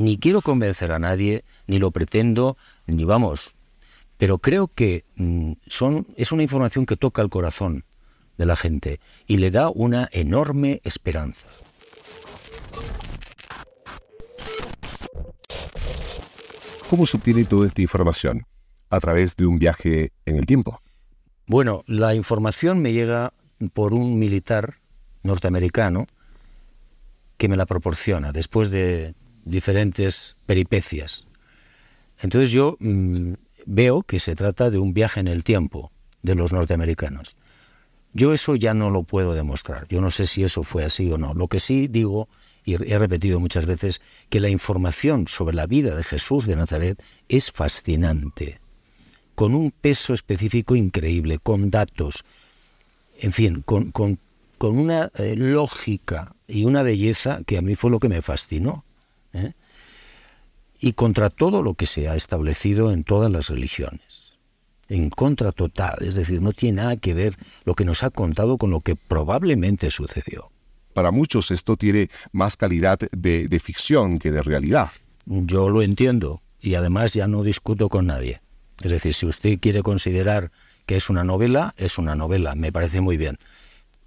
Ni quiero convencer a nadie, ni lo pretendo, ni vamos. Pero creo que mm, son, es una información que toca el corazón de la gente y le da una enorme esperanza. ¿Cómo se obtiene toda esta información? ¿A través de un viaje en el tiempo? Bueno, la información me llega por un militar norteamericano que me la proporciona después de diferentes peripecias. Entonces yo mm, veo que se trata de un viaje en el tiempo de los norteamericanos. Yo eso ya no lo puedo demostrar. Yo no sé si eso fue así o no. Lo que sí digo, y he repetido muchas veces, que la información sobre la vida de Jesús de Nazaret es fascinante, con un peso específico increíble, con datos, en fin, con, una eh, lógica y una belleza que a mí fue lo que me fascinó. ¿eh? y contra todo lo que se ha establecido en todas las religiones. En contra total, es decir, no tiene nada que ver lo que nos ha contado con lo que probablemente sucedió. Para muchos esto tiene más calidad de, ficción que de realidad. Yo lo entiendo y además ya no discuto con nadie. Es decir, si usted quiere considerar que es una novela, es una novela, me parece muy bien.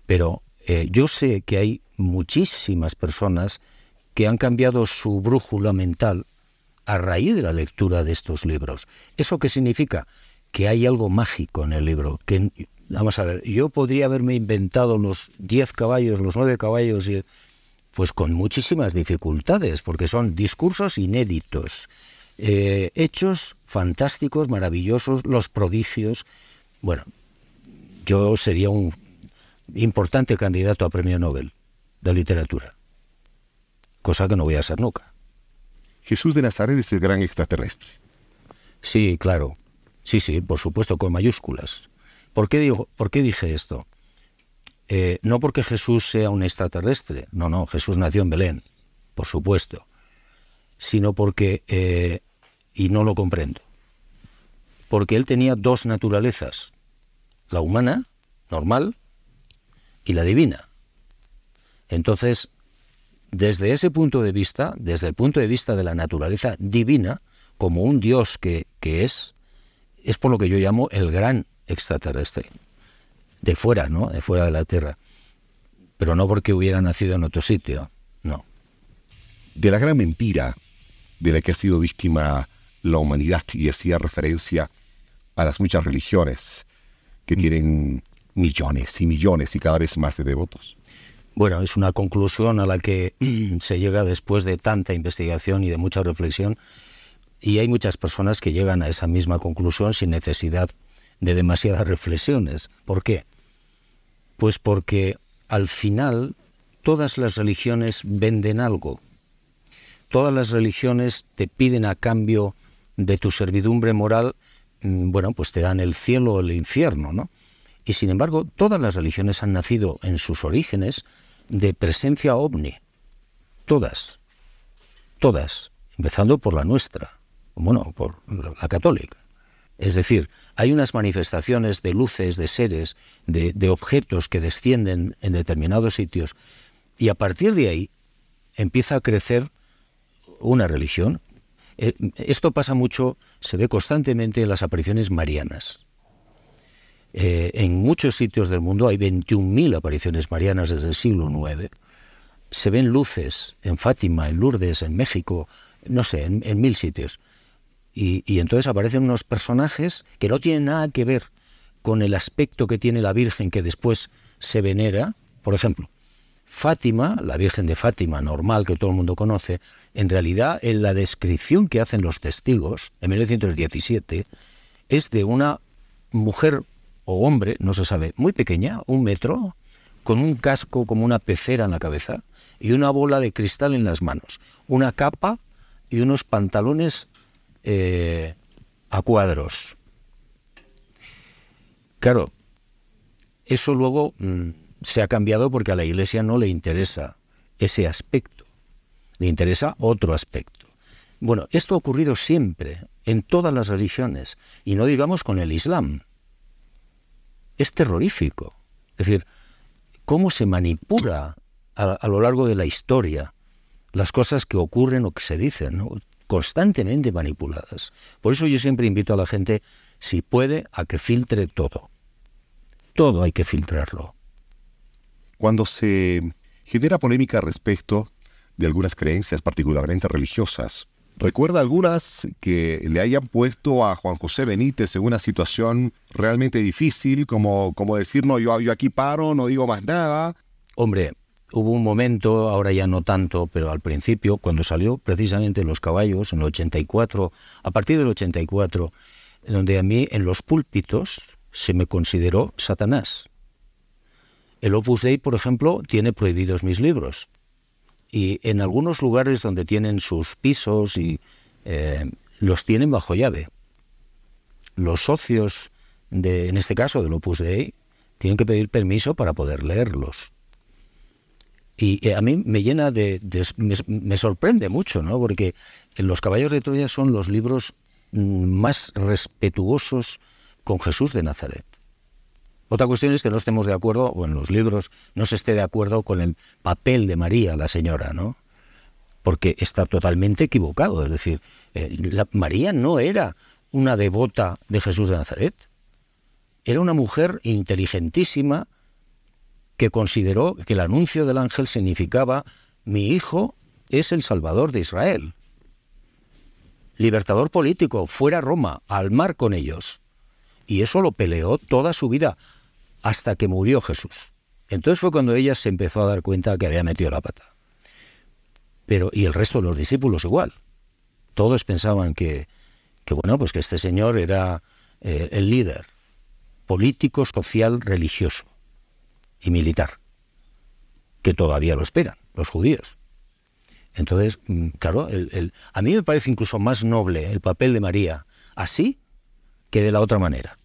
Pero eh, yo sé que hay muchísimas personas que han cambiado su brújula mental a raíz de la lectura de estos libros. ¿Eso qué significa? Que hay algo mágico en el libro. Que, vamos a ver, yo podría haberme inventado los diez caballos, los nueve caballos, y, pues con muchísimas dificultades, porque son discursos inéditos, eh, hechos fantásticos, maravillosos, los prodigios. Bueno, yo sería un importante candidato a premio Nobel de literatura cosa que no voy a hacer nunca. Jesús de Nazaret es el gran extraterrestre. Sí, claro. Sí, sí, por supuesto, con mayúsculas. ¿Por qué, digo, por qué dije esto? Eh, no porque Jesús sea un extraterrestre, no, no, Jesús nació en Belén, por supuesto, sino porque, eh, y no lo comprendo, porque él tenía dos naturalezas, la humana, normal, y la divina. Entonces, desde ese punto de vista, desde el punto de vista de la naturaleza divina, como un Dios que, es, es por lo que yo llamo el gran extraterrestre, de fuera, ¿no? De fuera de la Tierra, pero no porque hubiera nacido en otro sitio, no. De la gran mentira de la que ha sido víctima la humanidad y hacía referencia a las muchas religiones que tienen millones y millones y cada vez más de devotos. Bueno, es una conclusión a la que se llega después de tanta investigación y de mucha reflexión. Y hay muchas personas que llegan a esa misma conclusión sin necesidad de demasiadas reflexiones. ¿Por qué? Pues porque al final todas las religiones venden algo. Todas las religiones te piden a cambio de tu servidumbre moral, mm, bueno, pues te dan el cielo o el infierno, ¿no? Y sin embargo, todas las religiones han nacido en sus orígenes de presencia ovni. Todas. Todas. Empezando por la nuestra. Bueno, por la católica. Es decir, hay unas manifestaciones de luces, de seres, de, de objetos que descienden en determinados sitios. Y a partir de ahí empieza a crecer una religión. Eh, esto pasa mucho, se ve constantemente en las apariciones marianas. Eh, en muchos sitios del mundo hay 21.000 apariciones marianas desde el siglo IX. Se ven luces en Fátima, en Lourdes, en México, no sé, en, mil sitios. Y, y, entonces aparecen unos personajes que no tienen nada que ver con el aspecto que tiene la Virgen que después se venera. Por ejemplo, Fátima, la Virgen de Fátima normal que todo el mundo conoce, en realidad en la descripción que hacen los testigos en 1917 es de una mujer o hombre, no se sabe, muy pequeña, un metro, con un casco como una pecera en la cabeza y una bola de cristal en las manos, una capa y unos pantalones eh, a cuadros. Claro, eso luego mm, se ha cambiado porque a la Iglesia no le interesa ese aspecto, le interesa otro aspecto. Bueno, esto ha ocurrido siempre, en todas las religiones, y no digamos con el Islam es terrorífico. Es decir, cómo se manipula a, lo largo de la historia las cosas que ocurren o que se dicen, constantemente manipuladas. Por eso yo siempre invito a la gente, si puede, a que filtre todo. Todo hay que filtrarlo. Cuando se genera polémica respecto de algunas creencias particularmente religiosas, Recuerda algunas que le hayan puesto a Juan José Benítez en una situación realmente difícil, como, como decir, no, yo, yo aquí paro, no digo más nada. Hombre, hubo un momento, ahora ya no tanto, pero al principio, cuando salió precisamente Los Caballos, en el 84, a partir del 84, donde a mí en los púlpitos se me consideró Satanás. El Opus Dei, por ejemplo, tiene prohibidos mis libros. Y en algunos lugares donde tienen sus pisos y eh, los tienen bajo llave. Los socios, de, en este caso del Opus Dei, tienen que pedir permiso para poder leerlos. Y eh, a mí me llena de... me, sorprende mucho, ¿no? Porque Los Caballos de Troya son los libros mm, más respetuosos con Jesús de Nazaret. Otra cuestión es que no estemos de acuerdo, o en los libros no se esté de acuerdo con el papel de María, la señora, ¿no? Porque está totalmente equivocado. Es decir, eh, María no era una devota de Jesús de Nazaret. Era una mujer inteligentísima que consideró que el anuncio del ángel significaba mi hijo es el Salvador de Israel. Libertador político, fuera Roma, al mar con ellos. Y eso lo peleó toda su vida, hasta que murió Jesús. Entonces fue cuando ella se empezó a dar cuenta que había metido la pata. Pero, y el resto de los discípulos igual. Todos pensaban que, bueno, pues que este señor era eh, el líder político, social, religioso y militar, que todavía lo esperan, los judíos. Entonces, mm, claro, a mí me parece incluso más noble el papel de María así que de la otra manera.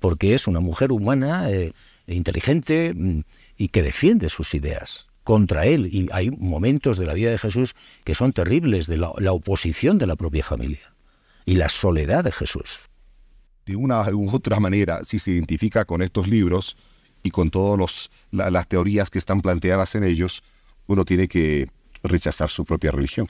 Porque es una mujer humana, eh, inteligente mm, y que defiende sus ideas contra él. Y hay momentos de la vida de Jesús que son terribles, de la, oposición de la propia familia y la soledad de Jesús. De una u otra manera, si se identifica con estos libros y con todas las teorías que están planteadas en ellos, uno tiene que rechazar su propia religión.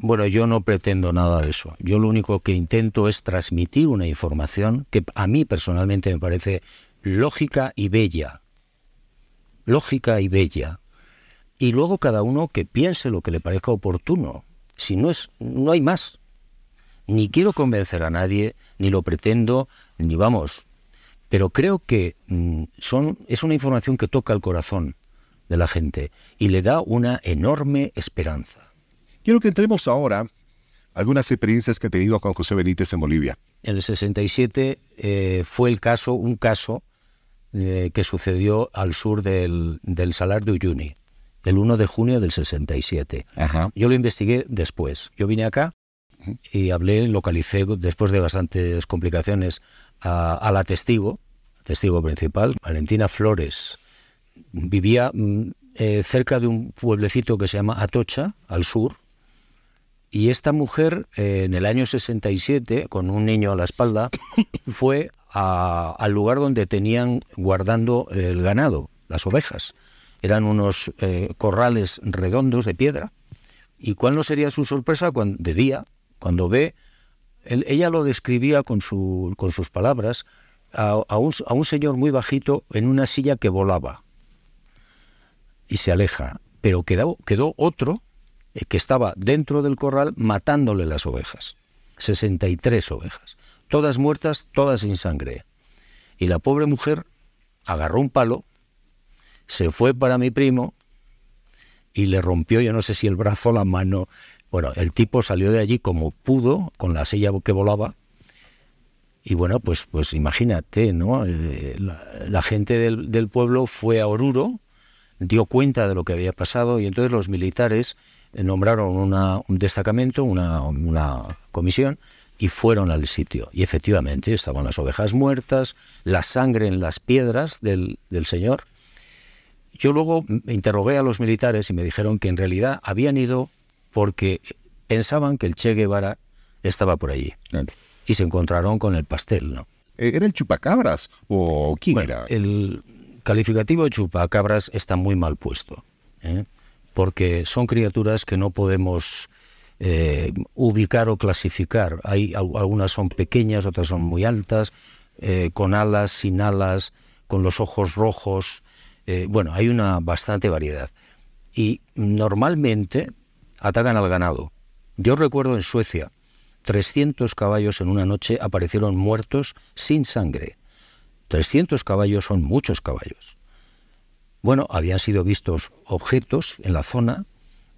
Bueno, yo no pretendo nada de eso. Yo lo único que intento es transmitir una información que a mí personalmente me parece lógica y bella. Lógica y bella. Y luego cada uno que piense lo que le parezca oportuno. Si no es, no hay más. Ni quiero convencer a nadie, ni lo pretendo, ni vamos. Pero creo que mm, son, es una información que toca el corazón de la gente y le da una enorme esperanza. Quiero que entremos ahora algunas experiencias que he tenido con José Benítez en Bolivia. En el 67 eh, fue el caso, un caso eh, que sucedió al sur del, Salar de Uyuni, el 1 de junio del 67. Yo lo investigué después. Yo vine acá y hablé, localicé, después de bastantes complicaciones, a, la testigo, testigo principal, Valentina Flores. Vivía mm, eh, cerca de un pueblecito que se llama Atocha, al sur, y esta mujer, eh, en el año 67, con un niño a la espalda, fue al lugar donde tenían guardando el ganado, las ovejas. Eran unos eh, corrales redondos de piedra. ¿Y cuál no sería su sorpresa cuando, de día, cuando ve, ella lo describía con, sus palabras, a, un, señor muy bajito en una silla que volaba y se aleja, pero quedó otro eh, que estaba dentro del corral matándole las ovejas. 63 ovejas, todas muertas, todas sin sangre. Y la pobre mujer agarró un palo, se fue para mi primo y le rompió, yo no sé si el brazo, la mano. Bueno, el tipo salió de allí como pudo, con la silla que volaba. Y bueno, pues, pues imagínate, ¿no? Eh, la, gente del, del pueblo fue a Oruro, dio cuenta de lo que había pasado y entonces los militares eh, nombraron un destacamento, una, comisión, y fueron al sitio. Y efectivamente estaban las ovejas muertas, la sangre en las piedras del, señor. Yo luego me interrogué a los militares y me dijeron que en realidad habían ido porque pensaban que el Che Guevara estaba por allí. Y se encontraron con el pastel, ¿no? Eh, ¿Era el chupacabras o quién era? El calificativo de chupacabras está muy mal puesto. ¿eh? porque son criaturas que no podemos eh, ubicar o clasificar. Hay, algunas son pequeñas, otras son muy altas, eh, con alas, sin alas, con los ojos rojos. Eh, bueno, hay una bastante variedad. Y normalmente atacan al ganado. Yo recuerdo en Suecia, 300 caballos en una noche aparecieron muertos sin sangre. 300 caballos son muchos caballos. Bueno, habían sido vistos objetos en la zona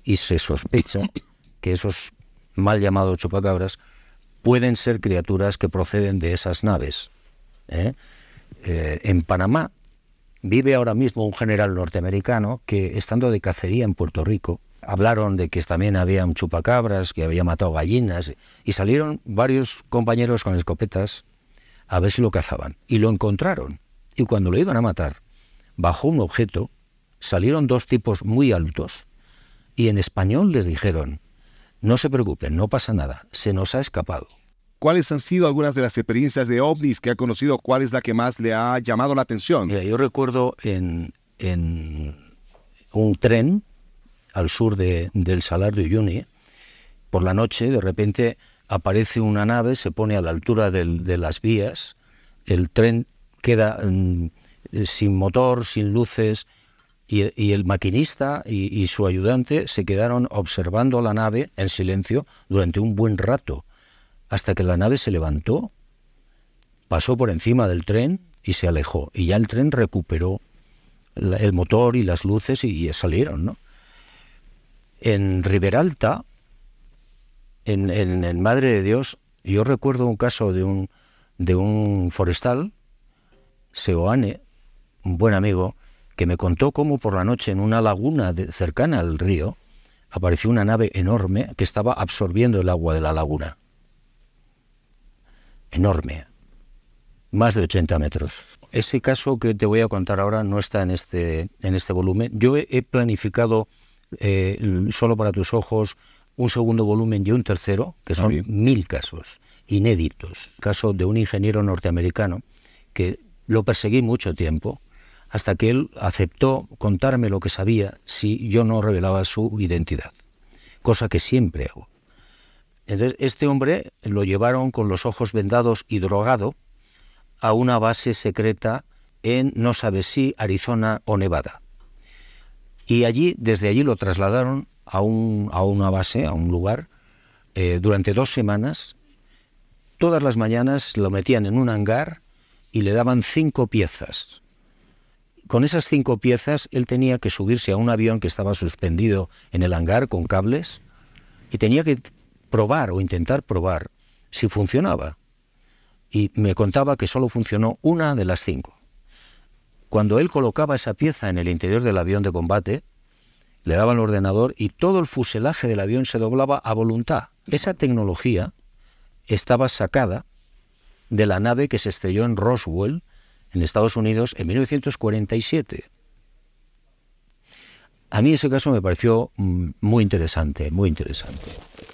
y se sospecha que esos mal llamados chupacabras pueden ser criaturas que proceden de esas naves. ¿eh? Eh, en Panamá vive ahora mismo un general norteamericano que, estando de cacería en Puerto Rico, hablaron de que también había chupacabras, que había matado gallinas, y salieron varios compañeros con escopetas a ver si lo cazaban. Y lo encontraron. Y cuando lo iban a matar, Bajo un objeto, salieron dos tipos muy altos y en español les dijeron, no se preocupen, no pasa nada, se nos ha escapado. ¿Cuáles han sido algunas de las experiencias de ovnis que ha conocido? ¿Cuál es la que más le ha llamado la atención? yo recuerdo en, un tren al sur del Salar de Uyuni, por la noche de repente aparece una nave, se pone a la altura de las vías, el tren queda mm, eh, sin motor, sin luces, y, el maquinista y, su ayudante se quedaron observando la nave en silencio durante un buen rato, hasta que la nave se levantó, pasó por encima del tren y se alejó. Y ya el tren recuperó el motor y las luces y, salieron, En Riberalta, en, Madre de Dios, yo recuerdo un caso de un, de un forestal, Seoane, un buen amigo que me contó cómo por la noche en una laguna cercana al río apareció una nave enorme que estaba absorbiendo el agua de la laguna. Enorme. Más de 80 metros. Ese caso que te voy a contar ahora no está en este, en este volumen. Yo he, planificado eh, solo para tus ojos un segundo volumen y un tercero, que son mil casos inéditos. Caso de un ingeniero norteamericano que lo perseguí mucho tiempo hasta que él aceptó contarme lo que sabía si yo no revelaba su identidad, cosa que siempre hago. Entonces, este hombre lo llevaron con los ojos vendados y drogado a una base secreta en no sabe si Arizona o Nevada. Y allí, desde allí lo trasladaron a, una base, a un lugar, eh, durante dos semanas. Todas las mañanas lo metían en un hangar y le daban cinco piezas con esas cinco piezas, él tenía que subirse a un avión que estaba suspendido en el hangar con cables y tenía que probar o intentar probar si funcionaba. Y me contaba que solo funcionó una de las cinco. Cuando él colocaba esa pieza en el interior del avión de combate, le daba el ordenador y todo el fuselaje del avión se doblaba a voluntad. Esa tecnología estaba sacada de la nave que se estrelló en Roswell en Estados Unidos en 1947. A mí ese caso me pareció mm, muy interesante, muy interesante.